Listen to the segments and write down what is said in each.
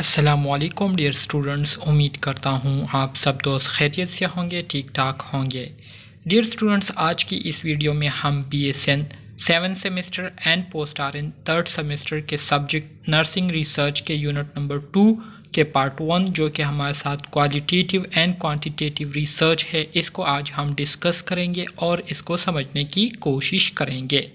असलकुम dear students उम्मीद करता हूँ आप सब दोस्त खैरियत से होंगे ठीक ठाक होंगे डियर स्टूडेंट्स आज की इस वीडियो में हम B S N seven semester and post R N third semester के सब्जेक्ट नर्सिंग रिसर्च के यूनिट नंबर टू के पार्ट वन जो कि हमारे साथ क्वालिटेटिव एंड क्वान्टिटेटिव रिसर्च है इसको आज हम डिस्कस करेंगे और इसको समझने की कोशिश करेंगे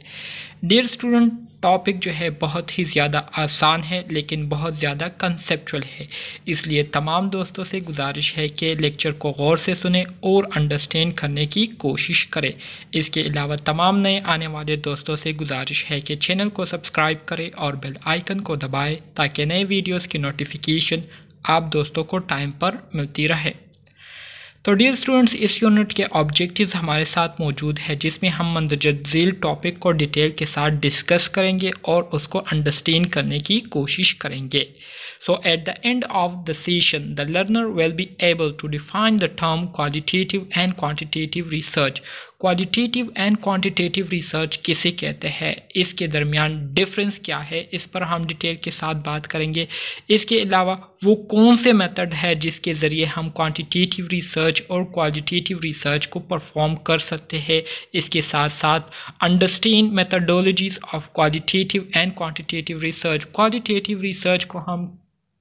डियर स्टूडेंट टॉपिक जो है बहुत ही ज़्यादा आसान है लेकिन बहुत ज़्यादा कंसेप्चुअल है इसलिए तमाम दोस्तों से गुजारिश है कि लेक्चर को गौर से सुने और अंडरस्टैंड करने की कोशिश करें इसके अलावा तमाम नए आने वाले दोस्तों से गुजारिश है कि चैनल को सब्सक्राइब करें और बेल आइकन को दबाएँ ताकि नए वीडियोज़ की नोटिफिकेशन आप दोस्तों को टाइम पर मिलती रहे तो डियर स्टूडेंट्स इस यूनिट के ऑब्जेक्टिव्स हमारे साथ मौजूद है जिसमें हम मंदरजा झील टॉपिक को डिटेल के साथ डिस्कस करेंगे और उसको अंडरस्टैंड करने की कोशिश करेंगे So at the end of the session, the learner will be able to define the term qualitative and quantitative research. Qualitative and quantitative research किसे कहते हैं इसके दरमियान डिफरेंस क्या है इस पर हम डिटेल के साथ बात करेंगे इसके अलावा वो कौन से मेथड है जिसके ज़रिए हम क्वान्टिटेटिव रिसर्च और क्वालिटेटिव रिसर्च को परफॉर्म कर सकते हैं इसके साथ साथ understand methodologies of qualitative and quantitative research qualitative research को हम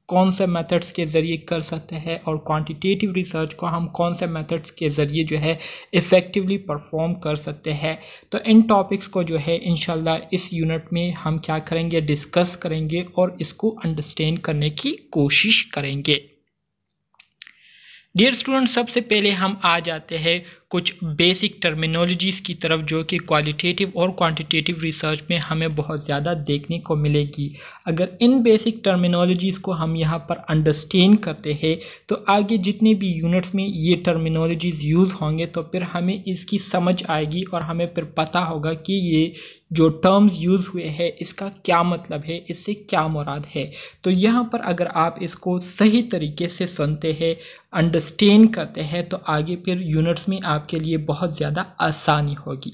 कौन से मेथड्स के ज़रिए कर सकते हैं और क्वांटिटेटिव रिसर्च को हम कौन से मेथड्स के ज़रिए जो है इफ़ेक्टिवली परफॉर्म कर सकते हैं तो इन टॉपिक्स को जो है इन इस यूनिट में हम क्या करेंगे डिस्कस करेंगे और इसको अंडरस्टेंड करने की कोशिश करेंगे डियर स्टूडेंट सबसे पहले हम आ जाते हैं कुछ बेसिक टर्मिनोलॉजीज़ की तरफ जो कि क्वालिटेटिव और क्वांटिटेटिव रिसर्च में हमें बहुत ज़्यादा देखने को मिलेगी अगर इन बेसिक टर्मिनोलॉजीज़ को हम यहाँ पर अंडरस्टैंड करते हैं तो आगे जितने भी यूनिट्स में ये टर्मिनोलॉजीज़ यूज़ होंगे तो फिर हमें इसकी समझ आएगी और हमें फिर पता होगा कि ये जो टर्म्स यूज़ हुए हैं इसका क्या मतलब है इससे क्या मुराद है तो यहाँ पर अगर आप इसको सही तरीके से सुनते हैं अंडरस्टैंड करते हैं तो आगे फिर यूनिट्स में आप आपके लिए बहुत ज़्यादा आसानी होगी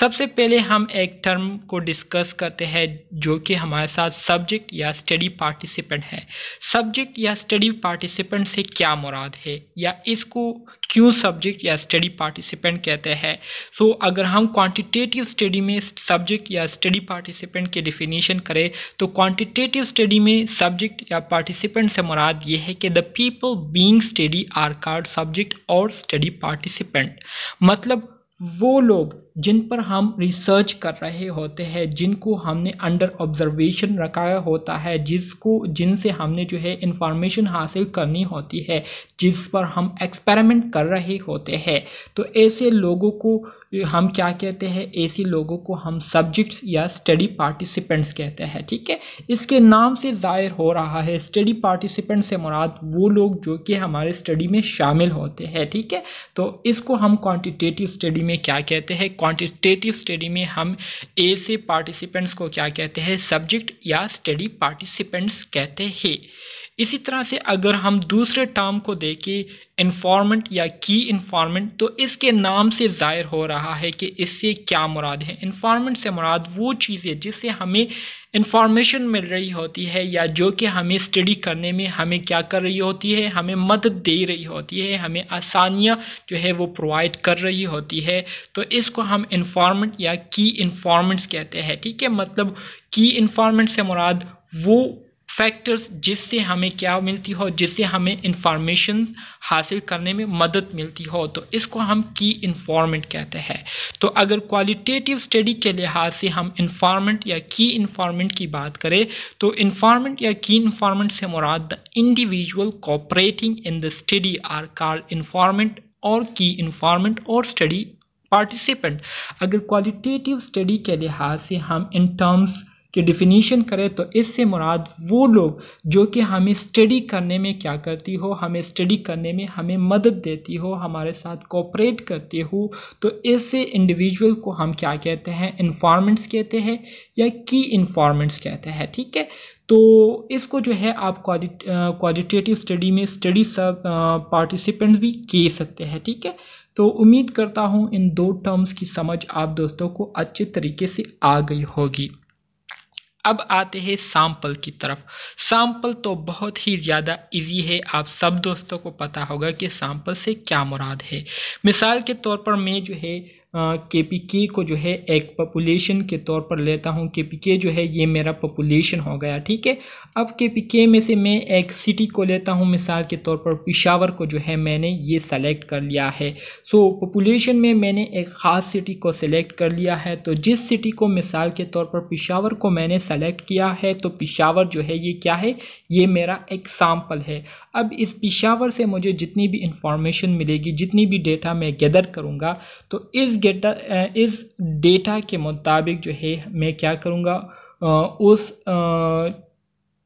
सबसे पहले हम एक टर्म को डिस्कस करते हैं जो कि हमारे साथ सब्जेक्ट या स्टडी पार्टिसिपेंट है सब्जेक्ट या स्टडी पार्टिसिपेंट से क्या मुराद है या इसको क्यों सब्जेक्ट या स्टडी पार्टिसिपेंट कहते हैं सो so, अगर हम क्वांटिटेटिव स्टडी में सब्जेक्ट या स्टडी पार्टिसिपेंट के डिफिनीशन करें तो क्वांटिटेटिव स्टडी में सब्जेक्ट या पार्टिसिपेंट से मुराद ये है कि the people being study are called subject और स्टडी पार्टिसिपेंट मतलब वो लोग जिन पर हम रिसर्च कर रहे होते हैं जिनको हमने अंडर ऑब्जर्वेशन रखा होता है जिसको जिनसे हमने जो है इंफॉर्मेशन हासिल करनी होती है जिस पर हम एक्सपेरिमेंट कर रहे होते हैं तो ऐसे लोगों को हम क्या कहते हैं ऐसे लोगों को हम सब्जेक्ट्स या स्टडी पार्टिसिपेंट्स कहते हैं ठीक है इसके नाम से ज़ाहिर हो रहा है स्टडी पार्टिसिपेंट से मुराद वो लोग जो कि हमारे स्टडी में शामिल होते हैं ठीक है तो इसको हम क्वांटिटेटिव स्टडी में क्या कहते हैं क्वान्टिटेटिव स्टडी में हम ऐसे पार्टिसिपेंट्स को क्या कहते हैं सब्जेक्ट या स्टडी पार्टिसिपेंट्स कहते हैं इसी तरह से अगर हम दूसरे टर्म को देखें इन्फॉर्मेंट या की इन्फॉर्मेंट तो इसके नाम से ज़ाहिर हो रहा है कि इससे क्या मुराद है इन्फॉर्मेंट से मुराद वो चीज़ें जिससे हमें इन्फॉर्मेशन मिल रही होती है या जो कि हमें स्टडी करने में हमें क्या कर रही होती है हमें मदद दे रही होती है हमें आसानियाँ जो है वो प्रोवाइड कर रही होती है तो इसको हम इन्फॉर्मेंट या की इन्फॉर्मेंट्स कहते हैं ठीक है मतलब की इन्फॉर्मेंट से मुराद वो फैक्टर्स जिससे हमें क्या मिलती हो जिससे हमें इंफॉर्मेशन हासिल करने में मदद मिलती हो तो इसको हम की इन्फॉर्मेंट कहते हैं तो अगर क्वालिटेटिव स्टडी के लिहाज से हम इन्फॉर्मेंट या की इन्फॉर्मेंट की बात करें तो इन्फॉर्मेंट या की इन्फॉर्मेंट से मुराद the individual cooperating in the study are called informant or key informant or study participant अगर क्वालिटेटिव स्टडी के लिहाज से हम इन टर्म्स की डिफिनीशन करें तो इससे मुराद वो लोग जो कि हमें स्टडी करने में क्या करती हो हमें स्टडी करने में हमें मदद देती हो हमारे साथ कोऑपरेट करती हो तो इससे इंडिविजुअल को हम क्या कहते हैं इन्फॉर्मेंट्स कहते हैं या की इन्फॉर्मेंट्स कहते हैं ठीक है तो इसको जो है आप क्वालिटेटिव स्टडी में स्टडी सब पार्टिसिपेंट्स भी कह सकते हैं ठीक है तो उम्मीद करता हूँ इन दो टर्म्स की समझ आप दोस्तों को अच्छे तरीके से आ गई होगी अब आते हैं सैंपल की तरफ सैंपल तो बहुत ही ज़्यादा इजी है आप सब दोस्तों को पता होगा कि सैंपल से क्या मुराद है मिसाल के तौर पर मैं जो है के पी के को जो है एक पॉपुलेशन के तौर पर लेता हूँ के पी के जो है ये मेरा पॉपुलेशन हो गया ठीक है अब के पी के में से मैं एक सिटी को लेता हूँ मिसाल के तौर पर पिशावर को जो है मैंने ये सेलेक्ट कर लिया है सो so, पॉपुलेशन में मैंने एक ख़ास सिटी को सिलेक्ट कर लिया है तो जिस सिटी को मिसाल के तौर पर पिशावर को मैंने सेलेक्ट किया है तो पिशावर जो है ये क्या है ये मेरा एक सैम्पल है अब इस पिशावर से मुझे जितनी भी इंफॉर्मेशन मिलेगी जितनी भी डेटा मैं गैदर करूँगा तो इस डेटा गेटा इस डेटा के मुताबिक जो है मैं क्या करूँगा uh, उस uh,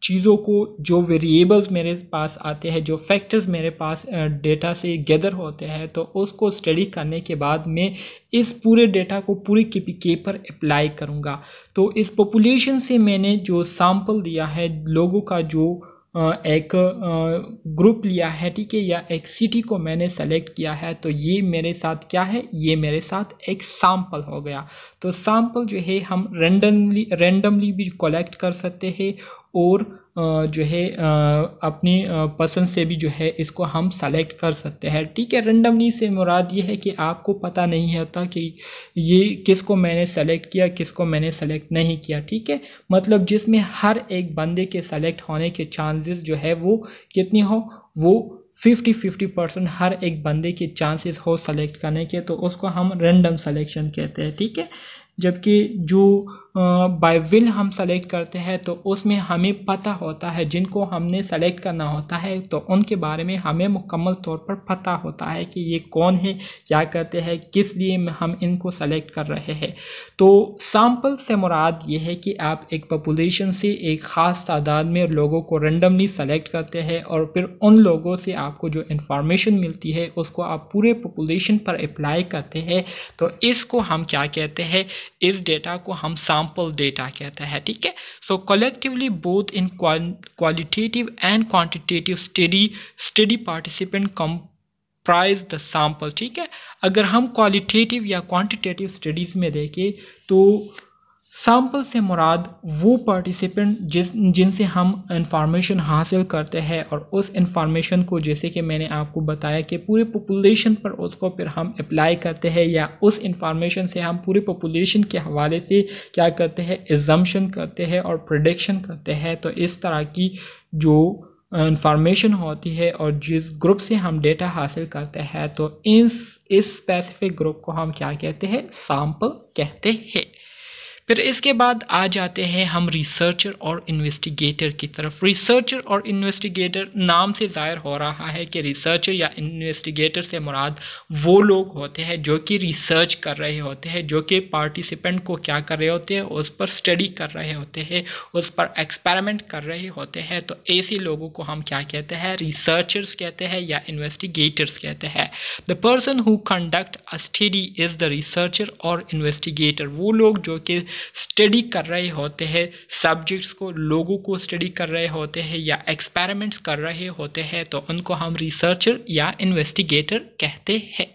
चीज़ों को जो वेरिएबल्स मेरे पास आते हैं जो फैक्टर्स मेरे पास डेटा uh, से गैदर होते हैं तो उसको स्टडी करने के बाद मैं इस पूरे डेटा को पूरे के पर अप्लाई करूँगा तो इस पॉपुलेशन से मैंने जो सैम्पल दिया है लोगों का जो एक ग्रुप लिया है ठीक है या एक सिटी को मैंने सेलेक्ट किया है तो ये मेरे साथ क्या है ये मेरे साथ एक सैम्पल हो गया तो सैम्पल जो है हम रेंडमली रेंडमली भी कलेक्ट कर सकते हैं और जो है अपनी पसंद से भी जो है इसको हम सेलेक्ट कर सकते हैं ठीक है रेंडमली से मुराद ये है कि आपको पता नहीं होता कि ये किसको मैंने सेलेक्ट किया किसको मैंने सेलेक्ट नहीं किया ठीक है मतलब जिसमें हर एक बंदे के सेलेक्ट होने के चांसेस जो है वो कितनी हो वो फिफ्टी फिफ्टी परसेंट हर एक बंदे के चांसेस हो सेलेक्ट करने के तो उसको हम रेंडम सेलेक्शन कहते हैं ठीक है जबकि जो बाय विल हम सेलेक्ट करते हैं तो उसमें हमें पता होता है जिनको हमने सेलेक्ट करना होता है तो उनके बारे में हमें मुकम्मल तौर पर पता होता है कि ये कौन है क्या करते हैं किस लिए हम इनको सेलेक्ट कर रहे हैं तो सैम्पल से मुराद ये है कि आप एक पॉपुलेशन से एक ख़ास तादाद में लोगों को रेंडमली सेलेक्ट करते हैं और फिर उन लोगों से आपको जो इन्फॉर्मेशन मिलती है उसको आप पूरे पॉपुलेशन पर अप्लाई करते हैं तो इसको हम क्या कहते हैं इस डेटा को हम साम सैम्पल डेटा कहता है ठीक है so collectively both in qualitative and quantitative study study participant comprise the sample ठीक है अगर हम क्वालिटेटिव या क्वांटिटेटिव स्टडीज़ में देखें तो सैम्पल से मुराद वो पार्टिसिपेंट जिस जिनसे हम इंफॉर्मेशन हासिल करते हैं और उस इंफॉर्मेशन को जैसे कि मैंने आपको बताया कि पूरे पॉपुलेशन पर उसको फिर हम अप्लाई करते हैं या उस इंफॉर्मेशन से हम पूरे पॉपुलेशन के हवाले से क्या करते हैं एजम्पन करते हैं और प्रडिक्शन करते हैं तो इस तरह की जो इंफॉर्मेशन होती है और जिस ग्रुप से हम डेटा हासिल करते हैं तो इस इस स्पेसिफिक ग्रुप को हम क्या कहते हैं सैम्पल कहते हैं फिर इसके बाद आ जाते हैं हम रिसर्चर और इन्वेस्टिगेटर की तरफ रिसर्चर और इन्वेस्टिगेटर नाम से ज़ाहिर हो रहा है कि रिसर्चर या इन्वेस्टिगेटर से मुराद वो लोग होते हैं जो कि रिसर्च कर रहे होते हैं जो कि पार्टिसिपेंट को क्या कर रहे होते हैं उस पर स्टडी कर रहे होते हैं उस पर एक्सपेरिमेंट कर रहे होते हैं तो ऐसे लोगों को हम क्या कहते हैं रिसर्चर्स कहते हैं या इन्वेस्टिगेटर्स कहते हैं the person who conduct a study is the researcher or investigator वो लोग जो कि स्टडी कर रहे होते हैं सब्जेक्ट्स को लोगों को स्टडी कर रहे होते हैं या एक्सपेरिमेंट्स कर रहे होते हैं तो उनको हम रिसर्चर या इन्वेस्टिगेटर कहते हैं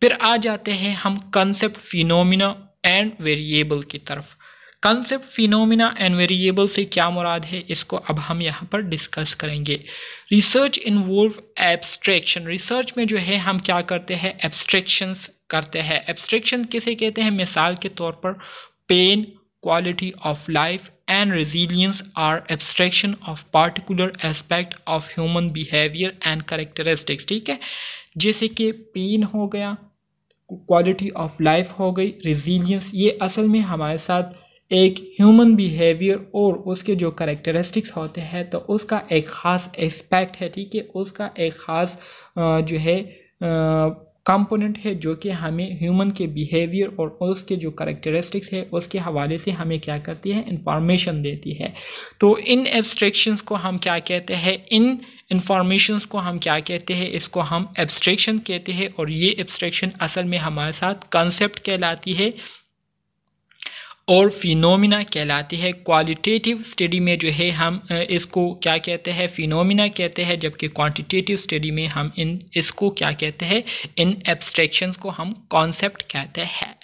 फिर आ जाते हैं हम कंसेप्ट फिनोमिना एंड वेरिएबल की तरफ कंसेप्ट फिनोमिना एंड वेरिएबल से क्या मुराद है इसको अब हम यहाँ पर डिस्कस करेंगे रिसर्च इन्वॉल्व एब्स्ट्रैक्शन रिसर्च में जो है हम क्या करते हैं एब्स्ट्रैक्शंस करते हैं एब्स्ट्रैक्शन किसे कहते हैं मिसाल के तौर पर pain, quality of life, and resilience are abstraction of particular aspect of human behavior and characteristics ठीक है जैसे कि पेन हो गया क्वालिटी ऑफ लाइफ हो गई रेजिलियंस ये असल में हमारे साथ एक ह्यूमन बिहेवियर और उसके जो करेक्टरिस्टिक्स होते हैं तो उसका एक ख़ास एस्पेक्ट है ठीक है उसका एक ख़ास जो है कंपोनेंट है जो कि हमें ह्यूमन के बिहेवियर और उसके जो करेक्टरिस्टिक्स है उसके हवाले से हमें क्या करती है इंफॉर्मेशन देती है तो इन एब्स्ट्रैक्शंस को हम क्या कहते हैं इन इंफॉर्मेशंस को हम क्या कहते हैं इसको हम एब्स्ट्रेक्शन कहते हैं और ये एब्स्ट्रेक्शन असल में हमारे साथ कंसेप्ट कहलाती है और फिनोमिना कहलाती है क्वालिटेटिव स्टडी में जो है हम इसको क्या कहते हैं फिनोमिना कहते हैं जबकि क्वांटिटेटिव स्टडी में हम इन इसको क्या कहते हैं इन एब्स्ट्रैक्शंस को हम कॉन्सेप्ट कहते हैं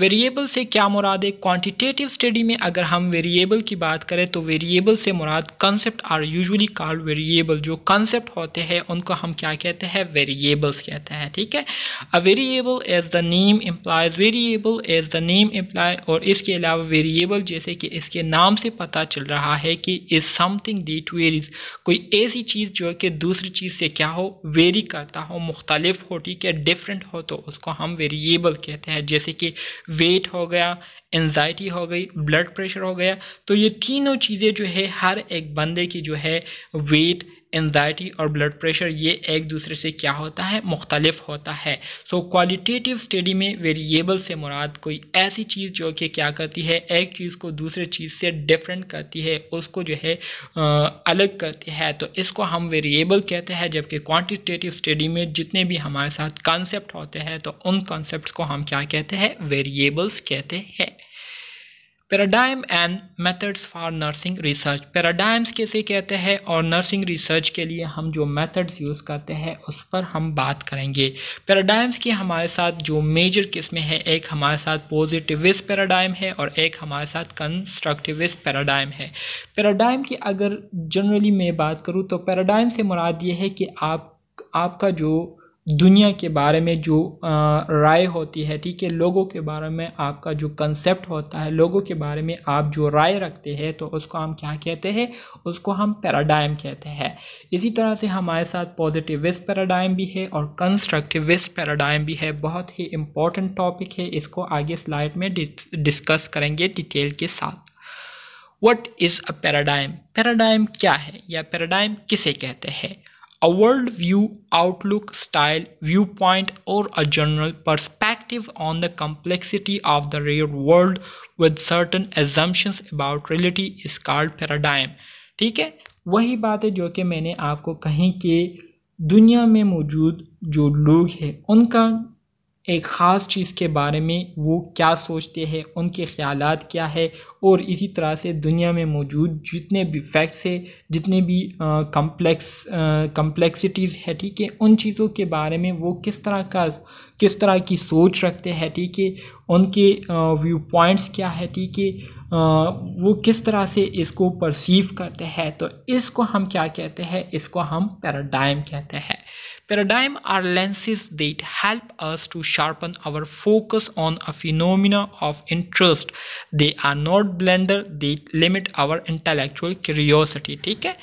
वेरिएबल से क्या मुराद है क्वांटिटेटिव स्टडी में अगर हम वेरिएबल की बात करें तो वेरिएबल से मुराद concept are usually called variable जो कंसेप्ट होते हैं उनको हम क्या कहते हैं वेरिएबल्स कहते हैं ठीक है a variable as the name implies variable as the name imply और इसके अलावा वेरिएबल जैसे कि इसके नाम से पता चल रहा है कि इज समथिंग टू वेरीज कोई ऐसी चीज़ जो कि दूसरी चीज़ से क्या हो वेरी करता हो मुख्तलिफ हो ठीक है डिफरेंट हो तो उसको हम वेरिएबल कहते हैं जैसे कि वेट हो गया एनजाइटी हो गई ब्लड प्रेशर हो गया तो ये तीनों चीज़ें जो है हर एक बंदे की जो है वेट एनजाइटी और ब्लड प्रेशर ये एक दूसरे से क्या होता है मुख्तलिफ होता है सो क्वालिटेटिव स्टडी में वेरिएबल से मुराद कोई ऐसी चीज़ जो कि क्या करती है एक चीज़ को दूसरे चीज़ से डिफरेंट करती है उसको जो है आ, अलग करती है तो इसको हम वेरिएबल कहते हैं जबकि क्वान्टिटेटिव स्टडी में जितने भी हमारे साथ कॉन्सेप्ट होते हैं तो उन कॉन्सेप्ट को हम क्या कहते हैं वेरिएबल्स कहते हैं paradigm and methods for nursing research paradigms कैसे कहते हैं और नर्सिंग रिसर्च के लिए हम जो मेथड्स यूज़ करते हैं उस पर हम बात करेंगे पैराडाइम्स की हमारे साथ जो मेजर किस्में हैं एक हमारे साथ पॉजिटिव पैराडाइम है और एक हमारे साथ कंस्ट्रक्टिविस पैराडाइम है पैराडाइम की अगर जनरली मैं बात करूँ तो पैराडाइम से मुराद ये है कि आप आपका जो दुनिया के बारे में जो राय होती है ठीक है लोगों के बारे में आपका जो कंसेप्ट होता है लोगों के बारे में आप जो राय रखते हैं तो उसको हम क्या कहते हैं उसको हम पैराडाइम कहते हैं इसी तरह से हमारे साथ पॉजिटिव विस्ट पैराडाइम भी है और कंस्ट्रक्टिव विस्ट पैराडाइम भी है बहुत ही इंपॉर्टेंट टॉपिक है इसको आगे स्लाइड में डिस्कस करेंगे डिटेल के साथ what is a paradigm paradigm क्या है या पैराडाइम किसे कहते हैं a worldview, outlook, style, viewpoint, or a general perspective on the complexity of the real world with certain assumptions about reality is called paradigm. ठीक है वही बात है जो कि मैंने आपको कहीं कि दुनिया में मौजूद जो लोग हैं उनका एक ख़ास चीज़ के बारे में वो क्या सोचते हैं उनके ख़्याल क्या है और इसी तरह से दुनिया में मौजूद जितने भी फैक्ट्स है जितने भी कम्प्लेक्स कम्प्लेक्सिटीज़ है ठीक है उन चीज़ों के बारे में वो किस तरह का किस तरह की सोच रखते हैं ठीक है उनके व्यू पॉइंट्स क्या है ठीक है वो किस तरह से इसको परसीव करते हैं तो इसको हम क्या कहते हैं इसको हम पैराडाइम कहते हैं Paradigm are lenses that help us to sharpen our focus on a phenomena of interest. They are not blender, they limit our intellectual curiosity. ठीक है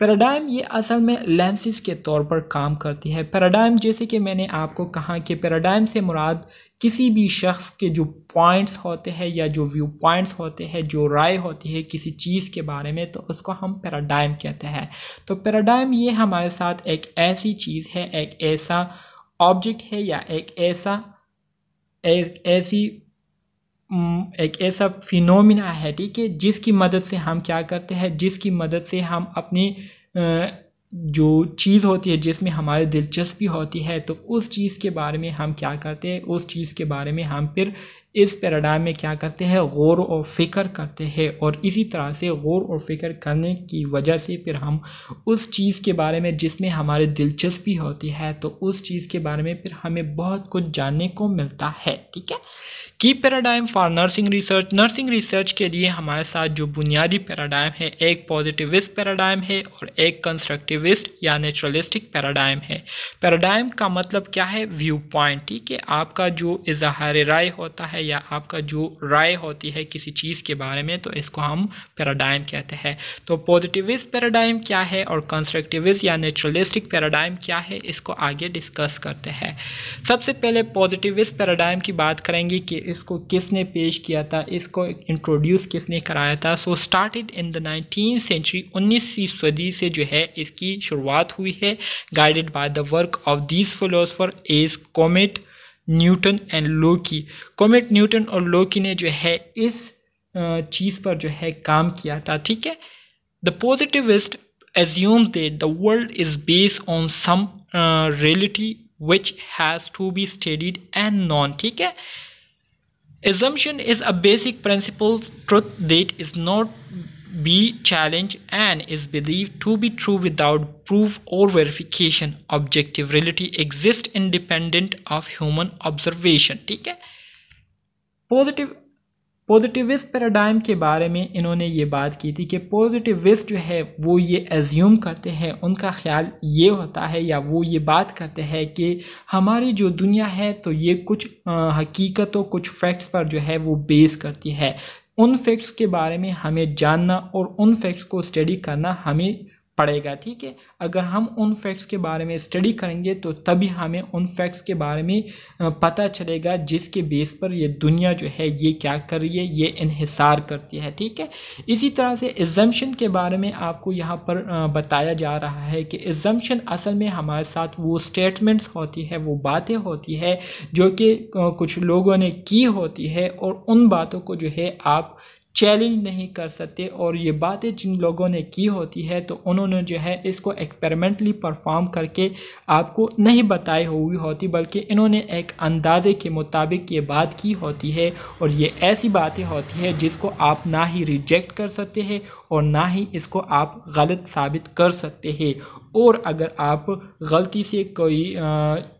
पैराडाइम ये असल में लेंसेज के तौर पर काम करती है पैराडाइम जैसे कि मैंने आपको कहा कि पैराडाइम से मुराद किसी भी शख्स के जो पॉइंट्स होते हैं या जो व्यू पॉइंट्स होते हैं जो राय होती है किसी चीज़ के बारे में तो उसको हम पैराडाइम कहते हैं तो पैराडाइम ये हमारे साथ एक ऐसी चीज़ है एक ऐसा ऑब्जेक्ट है या एक ऐसा एक ऐसी एक ऐसा फिनोमिना है ठीक है जिसकी मदद से हम क्या करते हैं जिसकी मदद से हम अपनी जो चीज़ होती है जिसमें हमारी दिलचस्पी होती है तो उस चीज़ के बारे में हम क्या करते हैं उस चीज़ के बारे में हम फिर इस पैराडाइम में क्या करते हैं गौर और फिक्र करते हैं और इसी तरह से गौर और फिक्र करने की वजह से फिर हम उस चीज़ के बारे में जिसमें हमारी दिलचस्पी होती है तो उस चीज़ के बारे में फिर हमें बहुत कुछ जानने को मिलता है ठीक है की paradigm for nursing research nursing research के लिए हमारे साथ जो बुनियादी पैराडाइम है एक पॉजिटिविस्ट पैराडाइम है और एक कंस्ट्रक्टिविस्ट या नेचुरलिस्टिक पैराडाइम है पैराडाइम का मतलब क्या है व्यू पॉइंट ठीक है आपका जो इजहार राय होता है या आपका जो राय होती है किसी चीज़ के बारे में तो इसको हम पैराडाइम कहते हैं तो पॉजिटिविस्ट पैराडाइम क्या है और कंस्ट्रक्टिविस्ट या नेचुरलिस्टिक पैराडाइम क्या है इसको आगे डिस्कस करते हैं सबसे पहले पॉजिटिविस्ट पैराडाइम की बात करेंगे कि इसको किसने पेश किया था इसको इंट्रोड्यूस किसने कराया था so started in the nineteen century उन्नीसवीं सदी से जो है इसकी शुरुआत हुई है guided by the work of this philosopher as Comte Newton and Locke Comte Newton और लोकी ने जो है इस चीज़ पर जो है काम किया था ठीक है the positivist assume they the world is based on some reality which has to be studied and known ठीक है Assumption is a basic principle truth that is not be challenged and is believed to be true without proof or verification. Objective reality exists independent of human observation. Okay, Positive positivist paradigm के बारे में इन्होंने ये बात की थी कि positivist जो है वो ये एज्यूम करते हैं उनका ख्याल ये होता है या वो ये बात करते हैं कि हमारी जो दुनिया है तो ये कुछ हकीकतों कुछ फैक्ट्स पर जो है वो बेस करती है उन फैक्ट्स के बारे में हमें जानना और उन फैक्ट्स को स्टडी करना हमें पड़ेगा ठीक है अगर हम उन फैक्ट्स के बारे में स्टडी करेंगे तो तभी हमें उन फैक्ट्स के बारे में पता चलेगा जिसके बेस पर ये दुनिया जो है ये क्या कर रही है ये इनहिसार करती है ठीक है इसी तरह से एग्जम्पन के बारे में आपको यहाँ पर बताया जा रहा है कि एग्जम्पन असल में हमारे साथ वो स्टेटमेंट्स होती है वो बातें होती है जो कि कुछ लोगों ने की होती है और उन बातों को जो है आप चैलेंज नहीं कर सकते और ये बातें जिन लोगों ने की होती है तो उन्होंने जो है इसको एक्सपेरिमेंटली परफॉर्म करके आपको नहीं बताई हुई होती बल्कि इन्होंने एक अंदाजे के मुताबिक ये बात की होती है और ये ऐसी बातें होती है जिसको आप ना ही रिजेक्ट कर सकते हैं और ना ही इसको आप गलत साबित कर सकते हैं और अगर आप गलती से कोई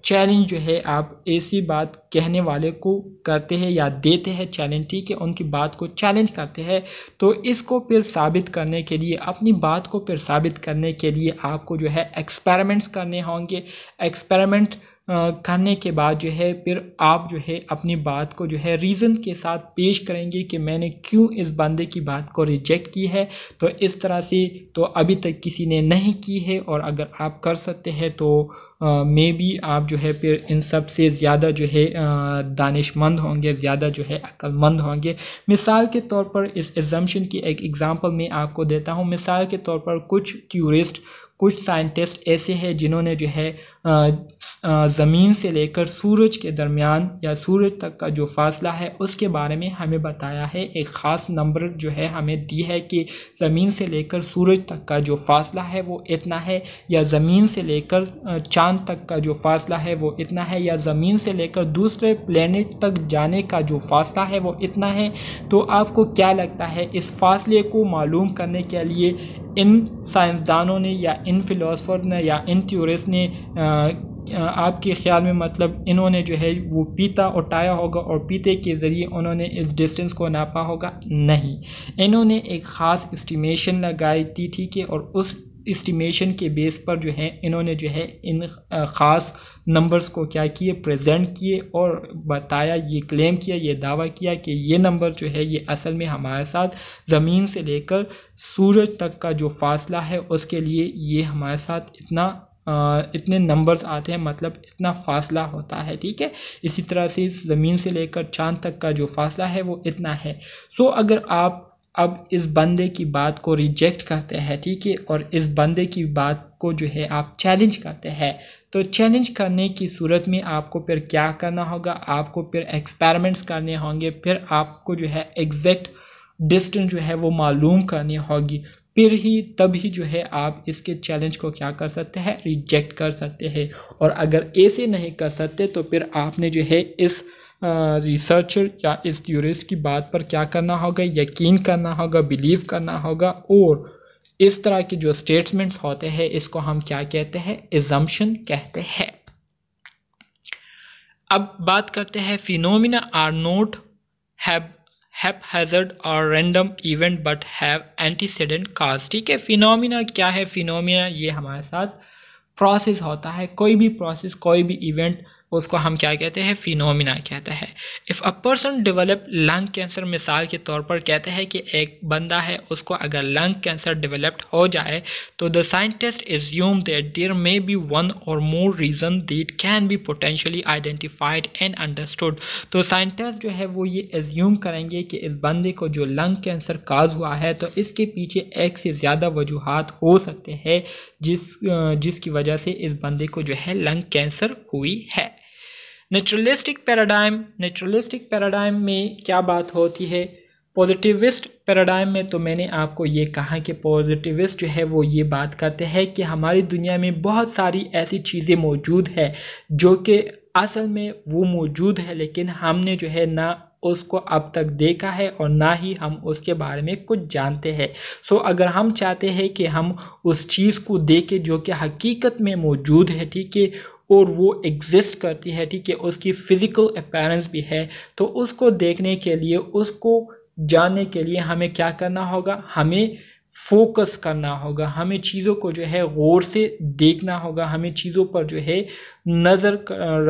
चैलेंज जो है आप ऐसी बात कहने वाले को करते हैं या देते हैं चैलेंज ठीक है उनकी बात को चैलेंज करते हैं तो इसको फिर साबित करने के लिए अपनी बात को फिर साबित करने के लिए आपको जो है एक्सपेरिमेंट्स करने होंगे एक्सपेरिमेंट करने के बाद जो है फिर आप जो है अपनी बात को जो है रीज़न के साथ पेश करेंगे कि मैंने क्यों इस बंदे की बात को रिजेक्ट की है तो इस तरह से तो अभी तक किसी ने नहीं की है और अगर आप कर सकते हैं तो मे बी आप जो है फिर इन सब से ज़्यादा जो है दानिशमंद होंगे ज़्यादा जो है अक्लमंद होंगे मिसाल के तौर पर इस एग्ज़म्पन की एक एग्ज़ाम्पल मैं आपको देता हूँ मिसाल के तौर पर कुछ टूरिस्ट कुछ साइंटिस्ट ऐसे हैं जिन्होंने जो है ज़मीन से लेकर सूरज के दरमियान या सूरज तक का जो फासला है उसके बारे में हमें बताया है एक ख़ास नंबर जो है हमें दी है कि ज़मीन से लेकर सूरज तक का जो फासला है वो इतना है या ज़मीन से लेकर चांद तक का जो फासला है वो इतना है या ज़मीन से लेकर दूसरे प्लेनेट तक जाने का जो फासला है वो इतना है तो आपको क्या लगता है इस फासले को मालूम करने के लिए इन साइंसदानों ने या इन फिलोसफर ने या इन थ्योरिस्ट ने आपके ख्याल में मतलब इन्होंने जो है वो पीता उठाया होगा और पीते के ज़रिए उन्होंने इस डिस्टेंस को नापा होगा नहीं इन्होंने एक ख़ास एस्टिमेशन लगाई थी ठीक है और उस इस्टीमेशन के बेस पर जो है इन्होंने जो है इन ख़ास नंबर्स को क्या किए प्रेजेंट किए और बताया ये क्लेम किया ये दावा किया कि ये नंबर जो है ये असल में हमारे साथ ज़मीन से लेकर सूरज तक का जो फासला है उसके लिए ये हमारे साथ इतना इतने नंबर्स आते हैं मतलब इतना फासला होता है ठीक है इसी तरह से ज़मीन से लेकर चाँद तक का जो फासला है वो इतना है सो अगर आप अब इस बंदे की बात को रिजेक्ट करते हैं ठीक है और इस बंदे की बात को जो है आप चैलेंज करते हैं तो चैलेंज करने की सूरत में आपको फिर क्या करना होगा आपको फिर एक्सपेरिमेंट्स करने होंगे फिर आपको जो है एग्जैक्ट डिस्टेंस जो है वो मालूम करनी होगी फिर ही तभी जो है आप इसके चैलेंज को क्या कर सकते हैं रिजेक्ट कर सकते हैं और अगर ऐसे नहीं कर सकते तो फिर आपने जो है इस रिसर्चर या इस थ्योरिस्ट की बात पर क्या करना होगा यकीन करना होगा बिलीव करना होगा और इस तरह के जो स्टेटमेंट्स होते हैं इसको हम क्या कहते हैं एजम्पन कहते हैं अब बात करते हैं phenomena are not have haphazard or random event but have antecedent cause ठीक है फिनोमिना क्या है फिनोमिना ये हमारे साथ प्रोसेस होता है कोई भी प्रोसेस कोई भी इवेंट उसको हम क्या कहते हैं फिनोमिना कहते हैं if a person develop lung cancer मिसाल के तौर पर कहते हैं कि एक बंदा है उसको अगर लंग कैंसर डेवलप्ड हो जाए तो the scientist assume that there may be one or more reason that can be potentially identified and understood तो साइंटिस्ट जो है वो ये एज्यूम करेंगे कि इस बंदे को जो लंग कैंसर काज हुआ है तो इसके पीछे एक से ज़्यादा वजूहत हो सकते हैं जिस जिसकी वजह से इस बंदे को जो है लंग कैंसर हुई है नेचुरलिस्टिक पैराडाइम नेचुरलिस्टिक पैराडाइम में क्या बात होती है पॉजिटिविस्ट पैराडाइम में तो मैंने आपको ये कहा कि पॉजिटिविस्ट जो है वो ये बात करते हैं कि हमारी दुनिया में बहुत सारी ऐसी चीज़ें मौजूद है जो कि असल में वो मौजूद है लेकिन हमने जो है ना उसको अब तक देखा है और ना ही हम उसके बारे में कुछ जानते हैं सो so, अगर हम चाहते हैं कि हम उस चीज़ को देखें जो कि हकीकत में मौजूद है ठीक है और वो एग्जिस्ट करती है ठीक है उसकी फ़िज़िकल अपेरेंस भी है तो उसको देखने के लिए उसको जानने के लिए हमें क्या करना होगा हमें फोकस करना होगा हमें चीज़ों को जो है गौर से देखना होगा हमें चीज़ों पर जो है नज़र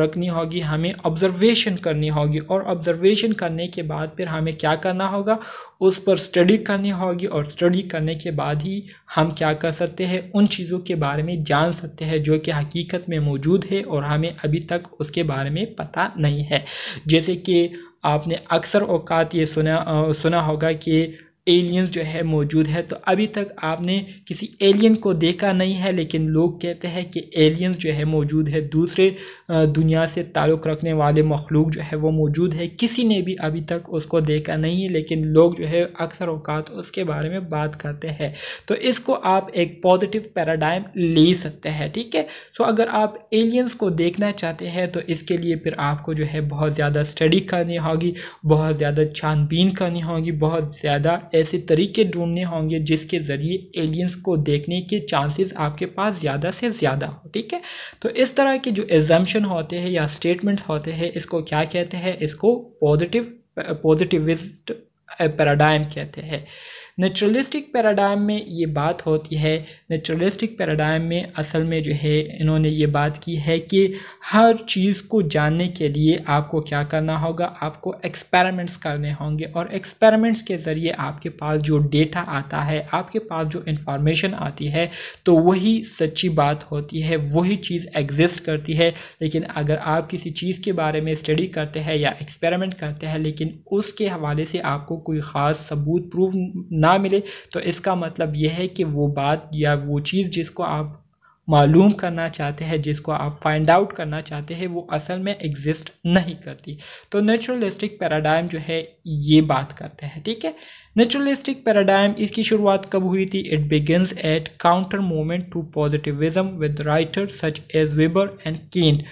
रखनी होगी हमें ऑब्ज़र्वेशन करनी होगी और ऑब्ज़र्वेशन करने के बाद फिर हमें क्या करना होगा उस पर स्टडी करनी होगी और स्टडी करने के बाद ही हम क्या कर सकते हैं उन चीज़ों के बारे में जान सकते हैं जो कि हकीकत में मौजूद है और हमें अभी तक उसके बारे में पता नहीं है जैसे कि आपने अक्सर अवकात ये सुना आ, सुना होगा कि एलियन जो है मौजूद है तो अभी तक आपने किसी एलियन को देखा नहीं है लेकिन लोग कहते हैं कि एलियंस जो है मौजूद है दूसरे दुनिया से ताल्लुक़ रखने वाले मखलूक जो है वो मौजूद है किसी ने भी अभी तक उसको देखा नहीं है लेकिन लोग जो है अक्सर अवकात उसके बारे में बात करते हैं तो इसको आप एक पॉजिटिव पैराडाइम ले सकते हैं ठीक है सो अगर आप एलियंस को देखना चाहते हैं तो इसके लिए फिर आपको जो है बहुत ज़्यादा स्टडी करनी होगी बहुत ज़्यादा छानबीन करनी होगी बहुत ज़्यादा ऐसे तरीके ढूंढने होंगे जिसके ज़रिए एलियंस को देखने के चांसेस आपके पास ज़्यादा से ज़्यादा हो ठीक है तो इस तरह के जो एग्जाम्शन होते हैं या स्टेटमेंट्स होते हैं इसको क्या कहते हैं इसको पॉजिटिव पॉजिटिविस्ट पैराडाइम कहते हैं नेचुरलिस्टिक पैराडाइम में ये बात होती है नेचुरलिस्टिक पैराडाइम में असल में जो है इन्होंने ये बात की है कि हर चीज़ को जानने के लिए आपको क्या करना होगा आपको एक्सपेरिमेंट्स करने होंगे और एक्सपेरिमेंट्स के ज़रिए आपके पास जो डेटा आता है आपके पास जो इंफॉर्मेशन आती है तो वही सच्ची बात होती है वही चीज़ एग्जिस्ट करती है लेकिन अगर आप किसी चीज़ के बारे में स्टडी करते हैं या एक्सपेरिमेंट करते हैं लेकिन उसके हवाले से आपको कोई ख़ास सबूत प्रूव ना ना मिले तो इसका मतलब यह है कि वो बात या वो चीज़ जिसको आप मालूम करना चाहते हैं जिसको आप फाइंड आउट करना चाहते हैं वो असल में एग्जिस्ट नहीं करती तो नेचुरलिस्टिक पैराडाइम जो है ये बात करते हैं ठीक है नेचुरलिस्टिक पैराडाइम इसकी शुरुआत कब हुई थी it begins at counter moment to positivism with writer such as Weber and Kant